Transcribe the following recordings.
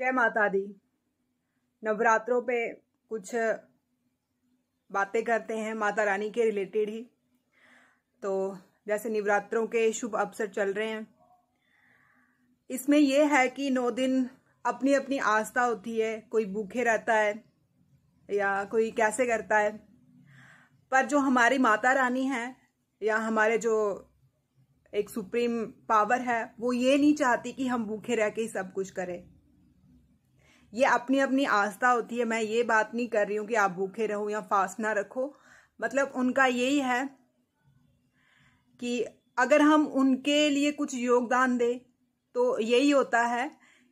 जय माता दी नवरात्रों पे कुछ बातें करते हैं माता रानी के रिलेटेड ही तो जैसे नवरात्रों के शुभ अवसर चल रहे हैं इसमें यह है कि नौ दिन अपनी अपनी आस्था होती है कोई भूखे रहता है या कोई कैसे करता है पर जो हमारी माता रानी है या हमारे जो एक सुप्रीम पावर है वो ये नहीं चाहती कि हम भूखे रह के ही सब कुछ करें ये अपनी अपनी आस्था होती है मैं ये बात नहीं कर रही हूँ कि आप भूखे रहो या फास्ट ना रखो मतलब उनका यही है कि अगर हम उनके लिए कुछ योगदान दें तो यही होता है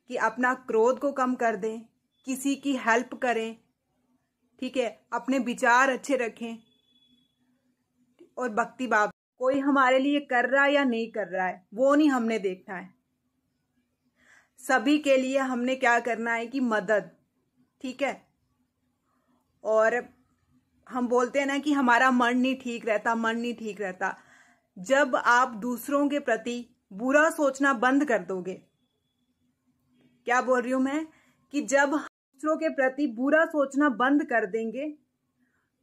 कि अपना क्रोध को कम कर दें किसी की हेल्प करें ठीक है अपने विचार अच्छे रखें और भक्ति बाब कोई हमारे लिए कर रहा है या नहीं कर रहा है वो नहीं हमने देखना है सभी के लिए हमने क्या करना है कि मदद ठीक है और हम बोलते हैं ना कि हमारा मन नहीं ठीक रहता मन नहीं ठीक रहता जब आप दूसरों के प्रति बुरा सोचना बंद कर दोगे क्या बोल रही हूं मैं कि जब दूसरों के प्रति बुरा सोचना बंद कर देंगे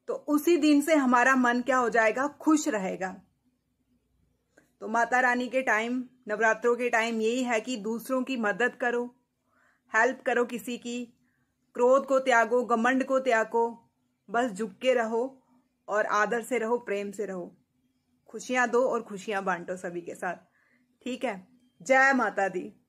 तो उसी दिन से हमारा मन क्या हो जाएगा खुश रहेगा तो माता रानी के टाइम नवरात्रों के टाइम यही है कि दूसरों की मदद करो हेल्प करो किसी की क्रोध को त्यागो घमंड को त्यागो बस झुक के रहो और आदर से रहो प्रेम से रहो खुशियां दो और खुशियां बांटो सभी के साथ ठीक है जय माता दी